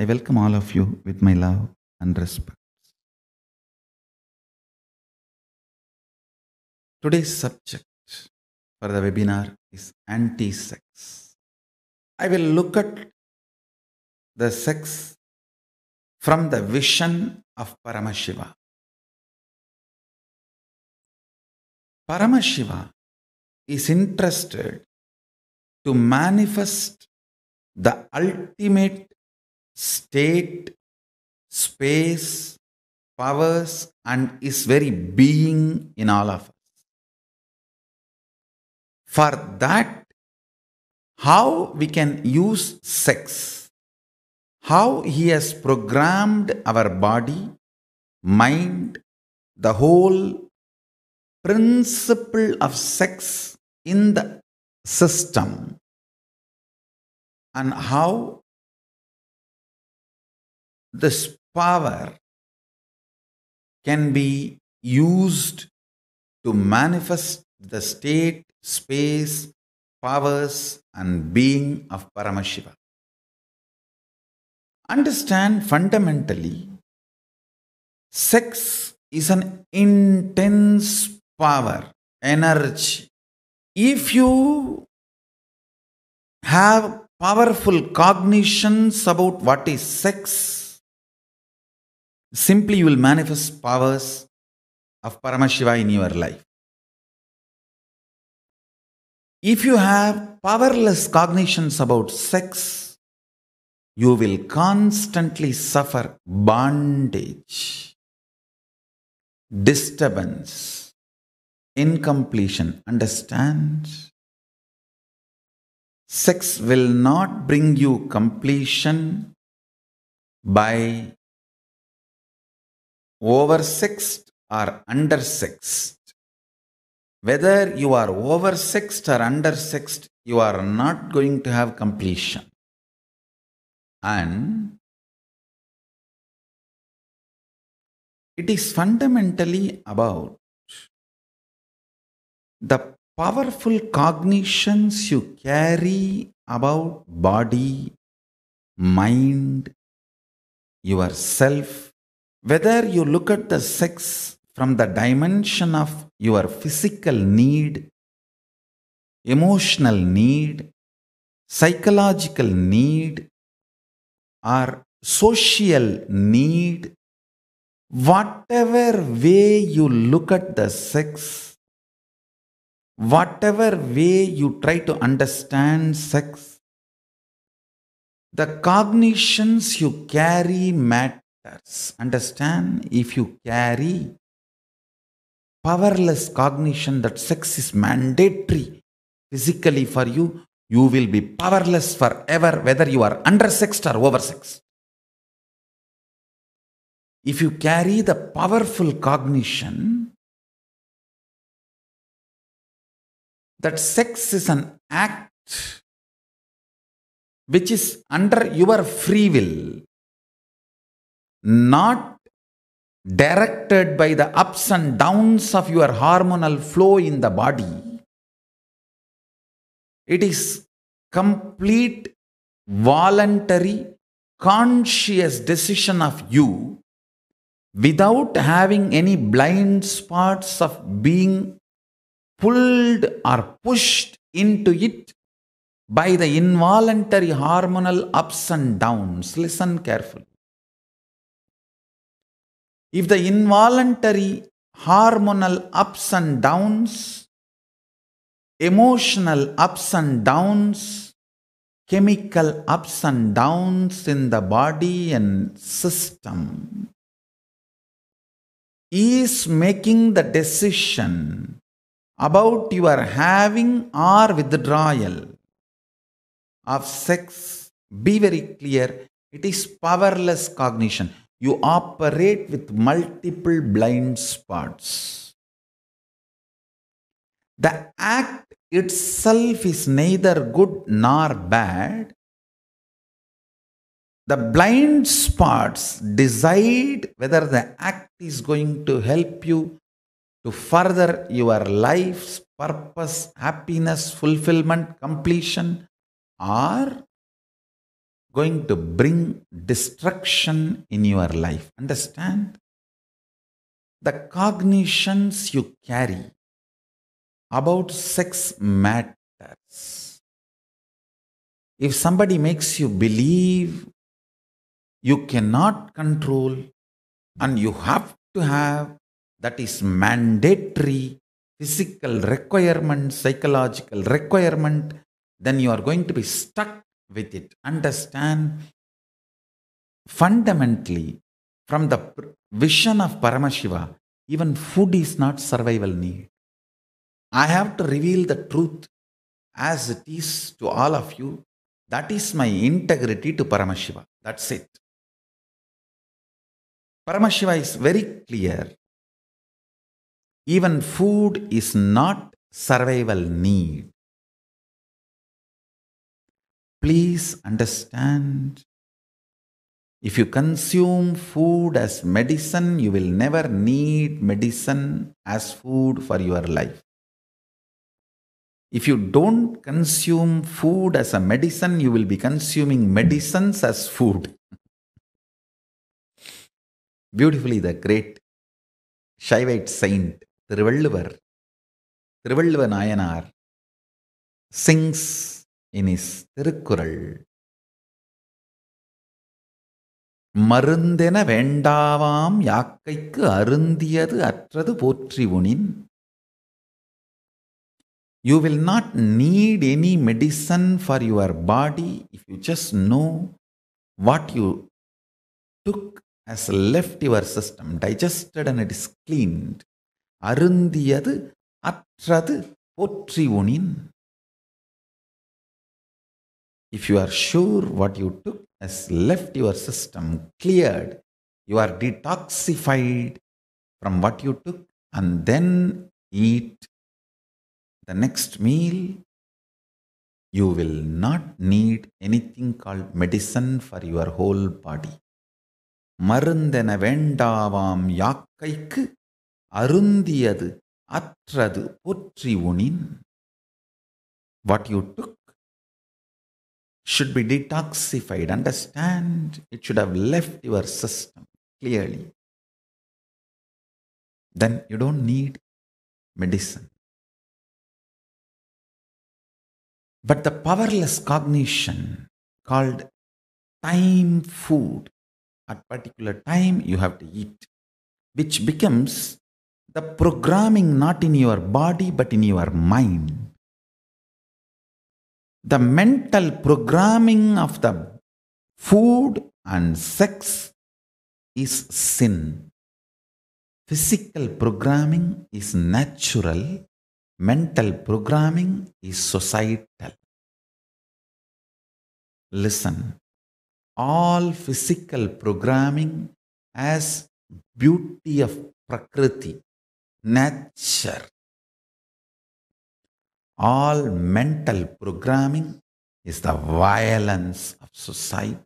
I welcome all of you with my love and respect. Today's subject for the webinar is anti sex. I will look at the sex from the vision of Paramashiva. Paramashiva is interested to manifest the ultimate state, space, powers, and his very being in all of us. For that, how we can use sex, how he has programmed our body, mind, the whole principle of sex in the system, and how this power can be used to manifest the state, space, powers, and being of Paramashiva. Understand fundamentally, sex is an intense power, energy. If you have powerful cognitions about what is sex, simply you will manifest powers of Paramashiva in your life. If you have powerless cognitions about sex, you will constantly suffer bondage, disturbance, incompletion. Understand? Sex will not bring you completion by oversexed or undersexed. Whether you are oversexed or undersexed, you are not going to have completion. And it is fundamentally about the powerful cognitions you carry about body, mind, yourself, whether you look at the sex from the dimension of your physical need, emotional need, psychological need, or social need, whatever way you look at the sex, whatever way you try to understand sex, the cognitions you carry matter understand if you carry powerless cognition that sex is mandatory physically for you, you will be powerless forever whether you are undersexed or oversexed. If you carry the powerful cognition that sex is an act which is under your free will, not directed by the ups and downs of your hormonal flow in the body. It is complete voluntary conscious decision of you without having any blind spots of being pulled or pushed into it by the involuntary hormonal ups and downs. Listen carefully. If the involuntary hormonal ups and downs, emotional ups and downs, chemical ups and downs in the body and system is making the decision about your having or withdrawal of sex, be very clear, it is powerless cognition you operate with multiple blind spots. The act itself is neither good nor bad. The blind spots decide whether the act is going to help you to further your life's purpose, happiness, fulfillment, completion, or going to bring destruction in your life. Understand? The cognitions you carry about sex matters. If somebody makes you believe you cannot control and you have to have, that is mandatory physical requirement, psychological requirement, then you are going to be stuck with it. Understand fundamentally from the vision of Paramashiva, even food is not survival need. I have to reveal the truth as it is to all of you. That is my integrity to Paramashiva. That's it. Paramashiva is very clear. Even food is not survival need. Please understand if you consume food as medicine, you will never need medicine as food for your life. If you don't consume food as a medicine, you will be consuming medicines as food. Beautifully, the great Shaivite saint Thiruvalluvar, Thiruvalluva Nayanar, sings இனி திருக்குறள் மருந்தென வேண்டாவாம் யாக்கைக்கு அருந்தியது அற்றது போற்றி உனின் you will not need any medicine for your body if you just know what you took has left your system digested and it is cleaned அருந்தியது அற்றது போற்றி உனின் If you are sure what you took has left your system cleared, you are detoxified from what you took, and then eat the next meal, you will not need anything called medicine for your whole body. மருந்தென வேண்டாவாம் யாக்கைக்கு அருந்தியது அற்றது போற்றி உணின் what you took should be detoxified. Understand? It should have left your system clearly. Then you don't need medicine. But the powerless cognition called time food, at particular time you have to eat, which becomes the programming not in your body but in your mind the mental programming of the food and sex is sin. Physical programming is natural, mental programming is societal. Listen, all physical programming as beauty of Prakriti, nature, all mental programming is the violence of society.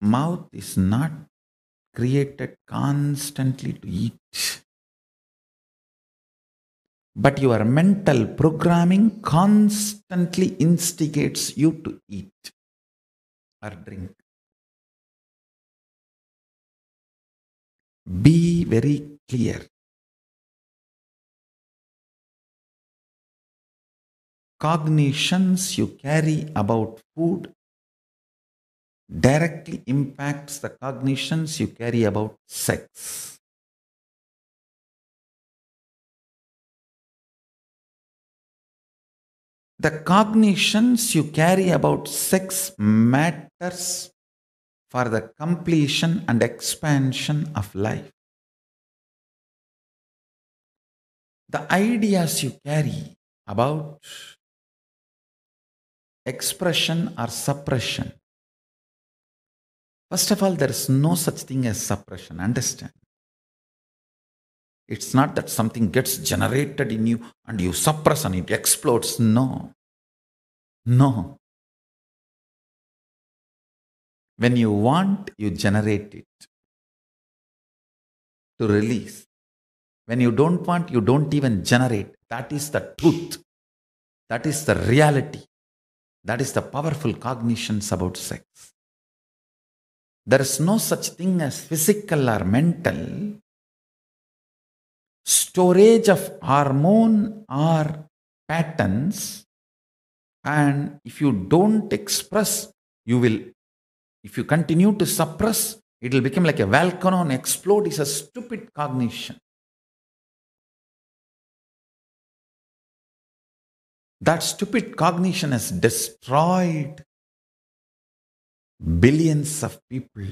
Mouth is not created constantly to eat. But your mental programming constantly instigates you to eat or drink. Be very clear. Cognitions you carry about food directly impacts the cognitions you carry about sex. The cognitions you carry about sex matters for the completion and expansion of life. The ideas you carry about expression or suppression. First of all, there is no such thing as suppression, understand? It's not that something gets generated in you and you suppress and it explodes. No. No. When you want, you generate it to release. When you don't want, you don't even generate. That is the truth. That is the reality. That is the powerful cognitions about sex. There is no such thing as physical or mental storage of hormone or patterns. And if you don't express, you will if you continue to suppress, it will become like a volcano and explode. It's a stupid cognition. That stupid cognition has destroyed billions of people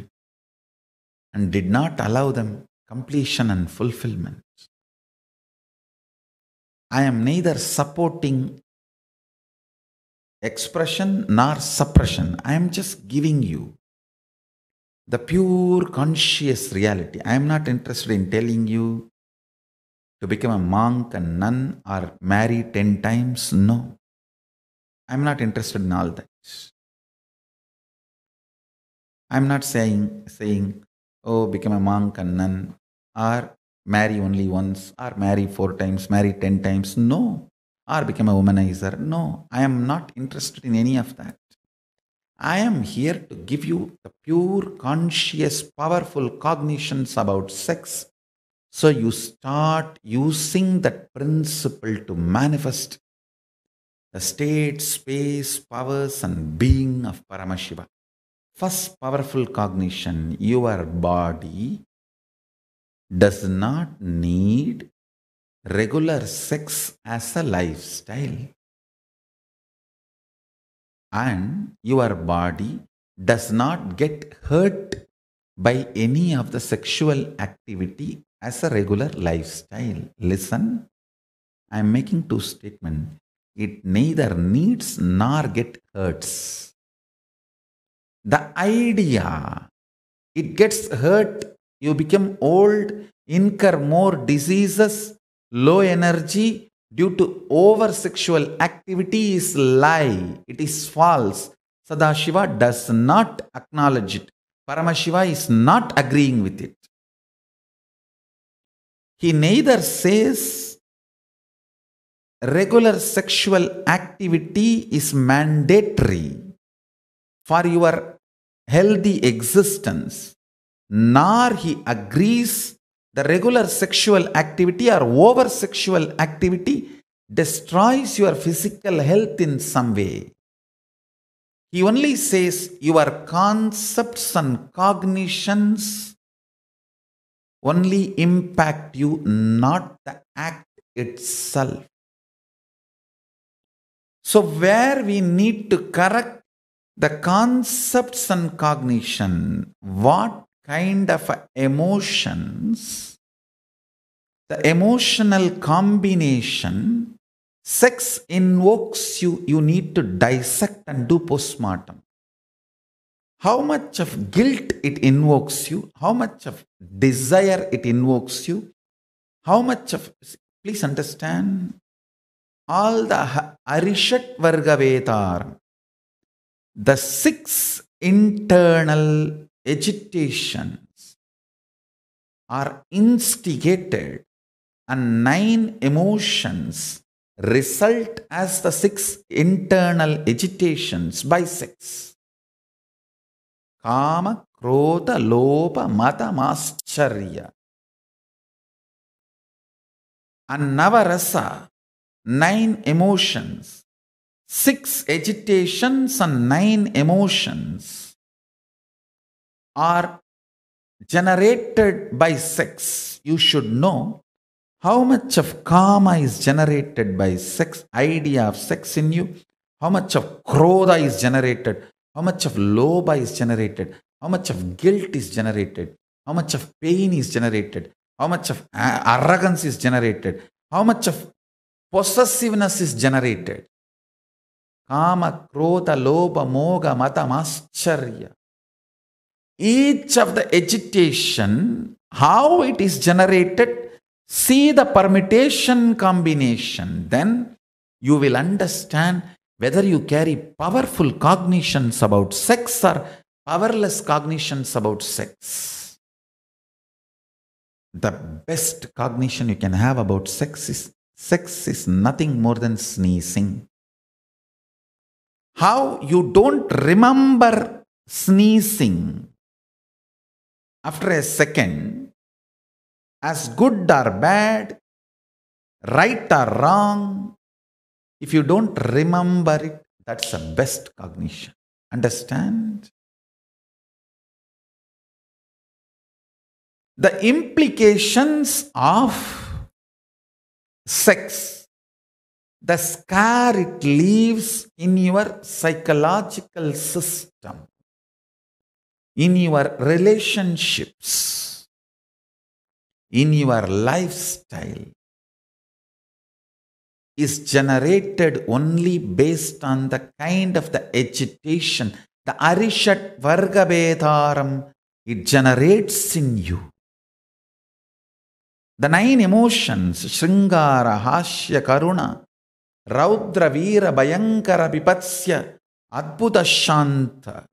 and did not allow them completion and fulfillment. I am neither supporting expression nor suppression. I am just giving you the pure conscious reality. I am not interested in telling you to become a monk, and nun, or marry 10 times. No. I am not interested in all that. I am not saying, saying, oh, become a monk, and nun, or marry only once, or marry four times, marry 10 times. No. Or become a womanizer. No. I am not interested in any of that. I am here to give you the pure, conscious, powerful cognitions about sex. So you start using that principle to manifest the state, space, powers, and being of Paramashiva. First powerful cognition your body does not need regular sex as a lifestyle and your body does not get hurt by any of the sexual activity as a regular lifestyle. Listen, I am making two statements. It neither needs nor get hurts. The idea, it gets hurt, you become old, incur more diseases, low energy, due to over sexual activity is lie. It is false. Sadashiva does not acknowledge it. Paramashiva is not agreeing with it. He neither says regular sexual activity is mandatory for your healthy existence, nor he agrees the regular sexual activity or over sexual activity destroys your physical health in some way. He only says your concepts and cognitions only impact you, not the act itself. So, where we need to correct the concepts and cognition, what kind of emotions, the emotional combination, sex invokes you, you need to dissect and do postmortem. How much of guilt it invokes you, how much of desire it invokes you, how much of, please understand, all the Arishat Vargavetar, the six internal agitations are instigated and nine emotions result as the six internal agitations by six. Kama, Krodha, Lopa, Mata, Mascharya. And Navarasa, nine emotions, six agitations and nine emotions are generated by sex. You should know how much of karma is generated by sex, idea of sex in you, how much of krodha is generated, how much of lobha is generated, how much of guilt is generated, how much of pain is generated, how much of arrogance is generated, how much of possessiveness is generated. Kama, krodha, lobha, moga, mata, mascharya each of the agitation, how it is generated, see the permutation combination. Then you will understand whether you carry powerful cognitions about sex or powerless cognitions about sex. The best cognition you can have about sex is sex is nothing more than sneezing. How you don't remember sneezing after a second, as good or bad, right or wrong, if you don't remember it, that's the best cognition. Understand? The implications of sex, the scar it leaves in your psychological system in your relationships, in your lifestyle, is generated only based on the kind of the agitation, the arishat vargabedaram it generates in you. The nine emotions, Shringara, Hasya, Karuna, Raudra, Veera, Bhayankara, Vipatsya, Adbhuta, Shanta,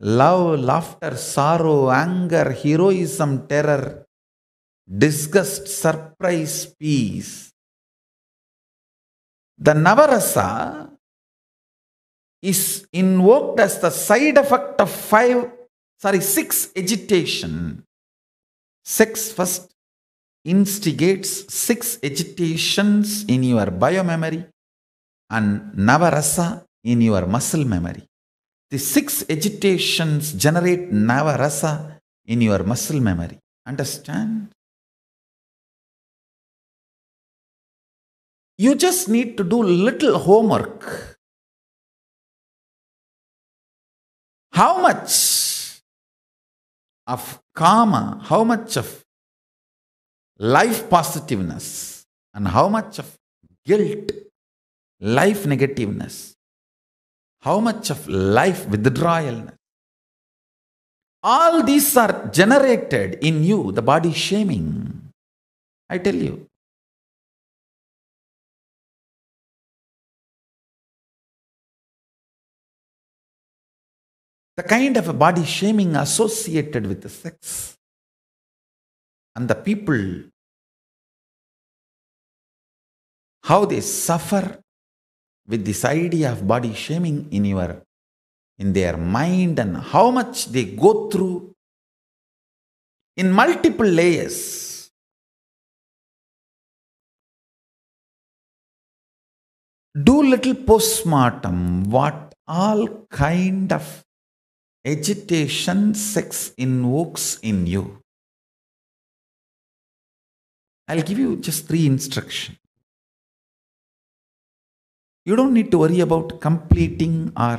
love, laughter, sorrow, anger, heroism, terror, disgust, surprise, peace. The Navarasa is invoked as the side effect of five, sorry, six agitation. Sex first instigates six agitations in your bio memory, and Navarasa in your muscle memory. The six agitations generate navarasa in your muscle memory. Understand? You just need to do little homework. How much of karma, how much of life positiveness, and how much of guilt, life negativeness how much of life withdrawalness? All these are generated in you, the body shaming. I tell you. The kind of a body shaming associated with the sex. And the people, how they suffer with this idea of body shaming in your in their mind and how much they go through in multiple layers. Do little postmortem what all kind of agitation sex invokes in you. I'll give you just three instructions. You don't need to worry about completing or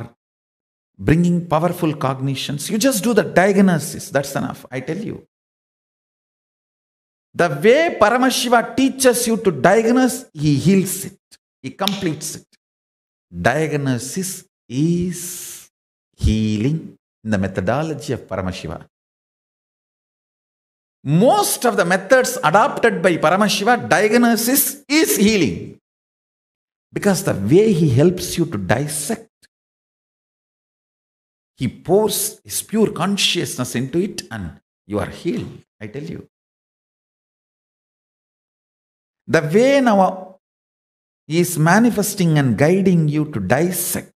bringing powerful cognitions. You just do the diagnosis. That's enough, I tell you. The way Paramashiva teaches you to diagnose, he heals it, he completes it. Diagnosis is healing in the methodology of Paramashiva. Most of the methods adopted by Paramashiva, diagnosis is healing. Because the way he helps you to dissect, he pours his pure consciousness into it and you are healed, I tell you. The way now he is manifesting and guiding you to dissect,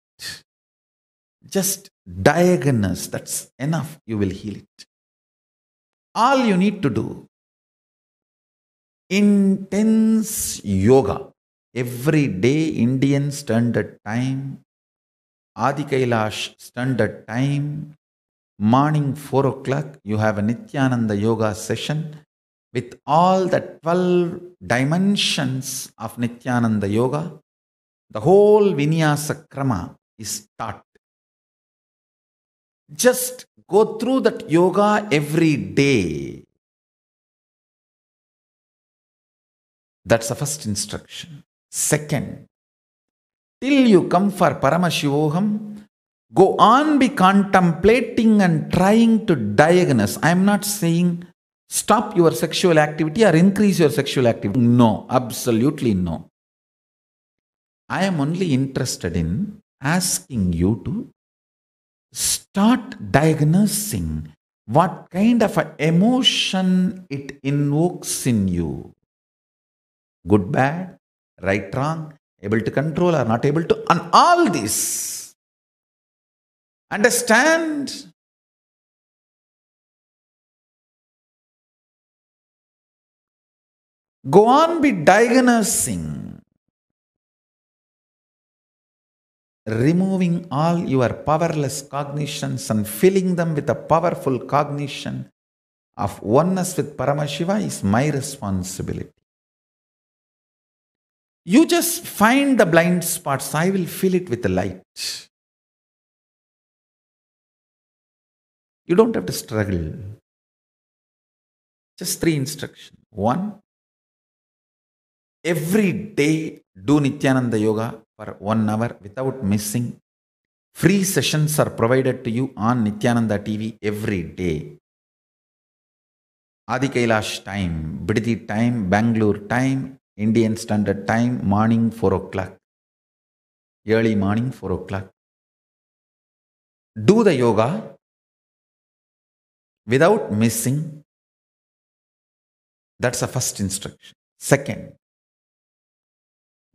just diagonals, that's enough, you will heal it. All you need to do intense yoga Every day, Indian standard time, Adi Kailash standard time, morning 4 o'clock, you have a Nityananda yoga session with all the 12 dimensions of Nityananda yoga. The whole Vinyasa Krama is taught. Just go through that yoga every day. That's the first instruction. Second, till you come for Paramashivoham, go on be contemplating and trying to diagnose. I am not saying stop your sexual activity or increase your sexual activity. No, absolutely no. I am only interested in asking you to start diagnosing what kind of emotion it invokes in you. Good, bad, right, wrong, able to control or not able to, and all these. Understand? Go on, be diagnosing, removing all your powerless cognitions and filling them with a powerful cognition of oneness with Paramashiva is my responsibility. You just find the blind spots. I will fill it with the light. You don't have to struggle. Just three instructions. One, every day do Nityananda Yoga for one hour without missing. Free sessions are provided to you on Nityananda TV every day. Adi Kailash time, Bhrity time, Bangalore time, Indian Standard Time, morning 4 o'clock. Early morning 4 o'clock. Do the yoga without missing. That's the first instruction. Second,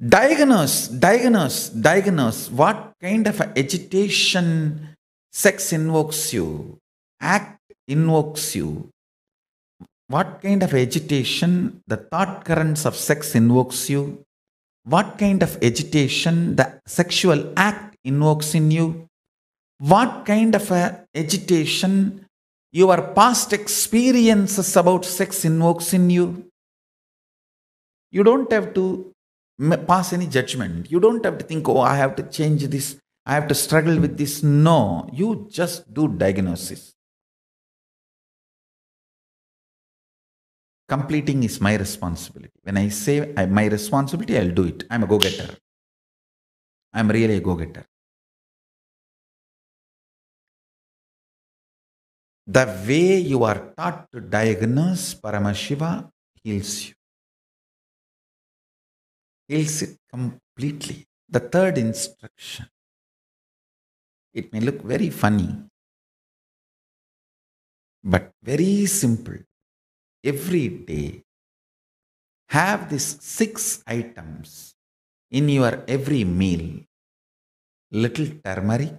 diagnose, diagnose, diagnose what kind of agitation sex invokes you, act invokes you, what kind of agitation the thought currents of sex invokes you? What kind of agitation the sexual act invokes in you? What kind of agitation your past experiences about sex invokes in you? You don't have to pass any judgment. You don't have to think, oh, I have to change this. I have to struggle with this. No, you just do diagnosis. completing is my responsibility. When I say I, my responsibility, I'll do it. I'm a go getter. I'm really a go getter. The way you are taught to diagnose Paramashiva heals you, heals it completely. The third instruction. It may look very funny, but very simple every day. Have these six items in your every meal little turmeric,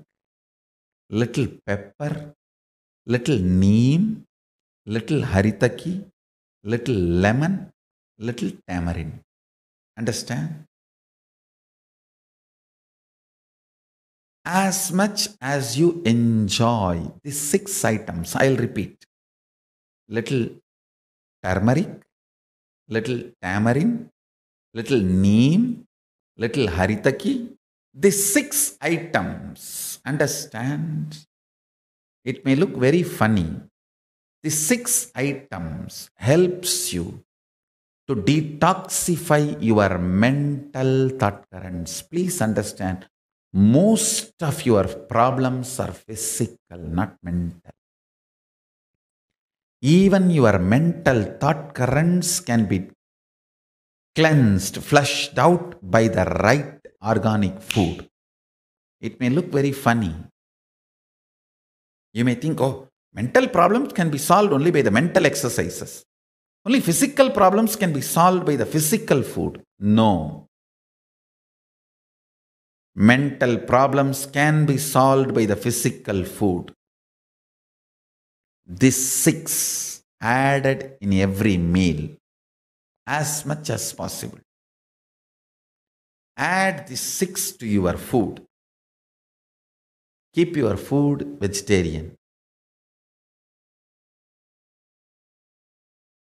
little pepper, little neem, little haritaki, little lemon, little tamarind. Understand? As much as you enjoy these six items, I'll repeat little turmeric, little tamarind, little neem, little haritaki. The six items, understand? It may look very funny. The six items helps you to detoxify your mental thought currents. Please understand, most of your problems are physical, not mental. Even your mental thought currents can be cleansed, flushed out by the right organic food. It may look very funny. You may think, oh, mental problems can be solved only by the mental exercises. Only physical problems can be solved by the physical food. No. Mental problems can be solved by the physical food. The six added in every meal as much as possible. Add the six to your food. Keep your food vegetarian.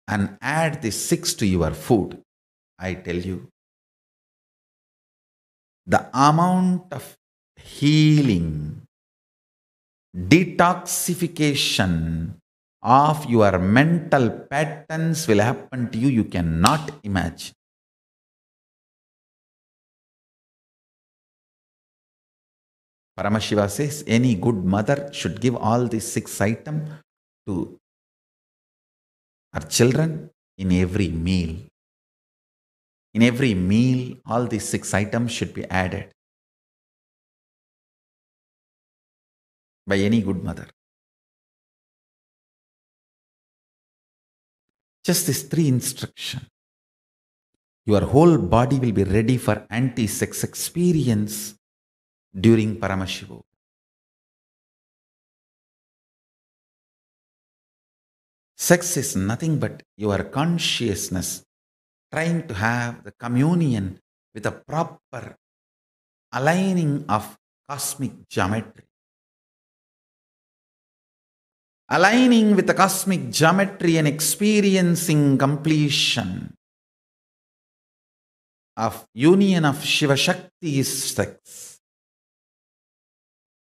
And add the six to your food. I tell you, the amount of healing detoxification of your mental patterns will happen to you, you cannot imagine. Paramashiva says any good mother should give all these six items to her children in every meal. In every meal, all these six items should be added. by any good mother. Just these three instructions. Your whole body will be ready for anti sex experience during Paramashiva. Sex is nothing but your consciousness trying to have the communion with a proper aligning of cosmic geometry aligning with the cosmic geometry and experiencing completion of union of Shiva Shakti sex.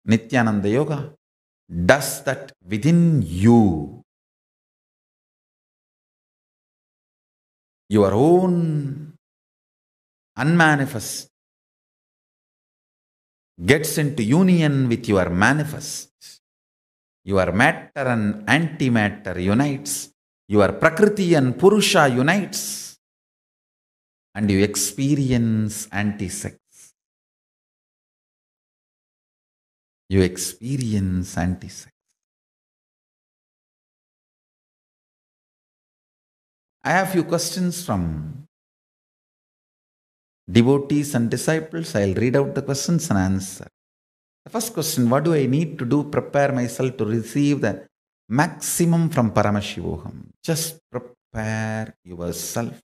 Nityananda Yoga does that within you. Your own unmanifest gets into union with your manifest. Your matter and antimatter unites. Your Prakriti and Purusha unites. And you experience anti-sex. You experience anti-sex. I have few questions from devotees and disciples. I'll read out the questions and answer. The first question what do I need to do? Prepare myself to receive the maximum from Paramashivoham. Just prepare yourself.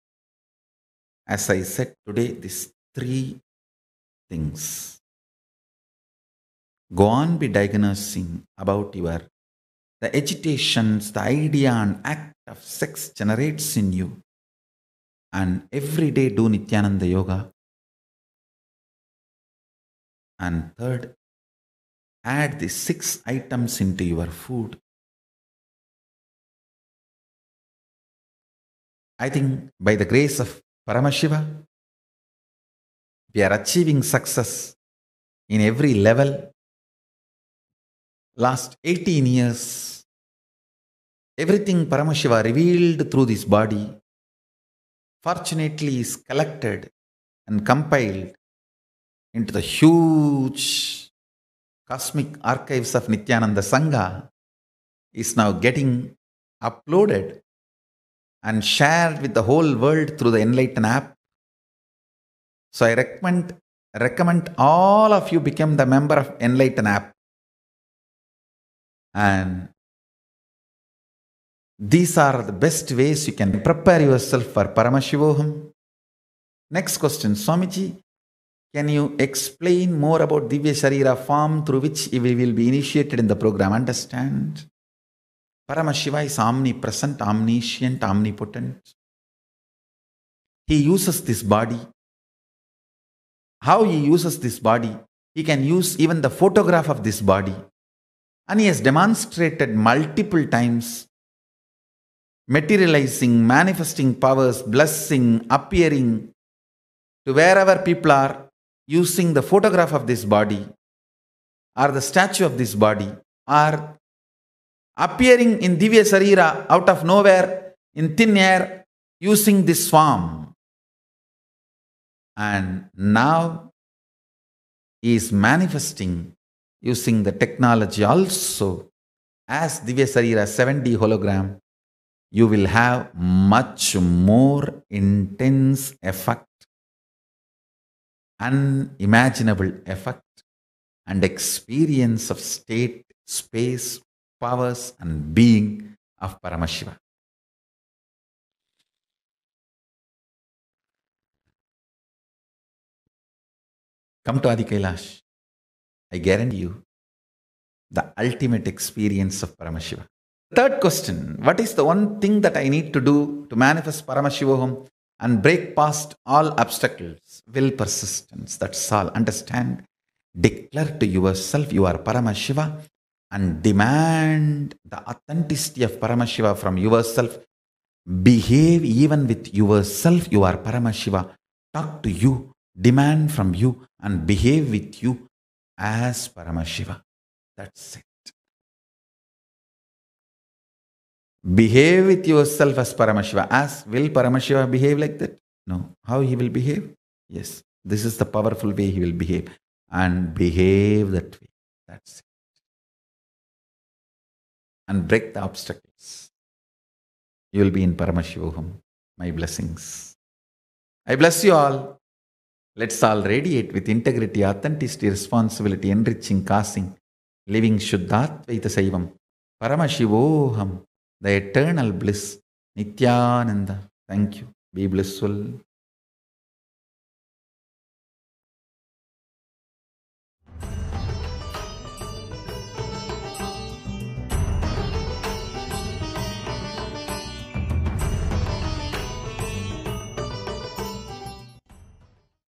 As I said today, these three things. Go on be diagnosing about your the agitations, the idea and act of sex generates in you. And every day do Nityananda Yoga. And third, add the six items into your food. I think by the grace of Paramashiva, we are achieving success in every level. Last 18 years, everything Paramashiva revealed through this body, fortunately, is collected and compiled into the huge Cosmic Archives of Nityananda Sangha is now getting uploaded and shared with the whole world through the Enlighten app. So I recommend recommend all of you become the member of Enlighten app. And these are the best ways you can prepare yourself for Paramashivoham. Next question, Swamiji. Can you explain more about Divya Sharira form through which we will be initiated in the program? Understand? Paramashiva is omnipresent, omniscient, omnipotent. He uses this body. How he uses this body? He can use even the photograph of this body. And he has demonstrated multiple times materializing, manifesting powers, blessing, appearing to wherever people are using the photograph of this body or the statue of this body or appearing in Divya Sarira out of nowhere in thin air using this form. And now he is manifesting using the technology also as Divya Sarira 7D hologram, you will have much more intense effect unimaginable effect and experience of state, space, powers, and being of Paramashiva. Come to Adi Kailash. I guarantee you the ultimate experience of Paramashiva. Third question What is the one thing that I need to do to manifest Paramashivoham and break past all obstacles? will persistence. That's all. Understand? Declare to yourself you are Paramashiva and demand the authenticity of Paramashiva from yourself. Behave even with yourself, you are Paramashiva. Talk to you, demand from you, and behave with you as Paramashiva. That's it. Behave with yourself as Paramashiva. Ask, will Paramashiva behave like that? No. How he will behave? Yes, this is the powerful way he will behave. And behave that way. That's it. And break the obstacles. You will be in Paramashivoham. My blessings. I bless you all. Let's all radiate with integrity, authenticity, responsibility, enriching, casting, living Shuddhatvaita Saivam, Paramashivoham, the eternal bliss, Nityananda. Thank you. Be blissful.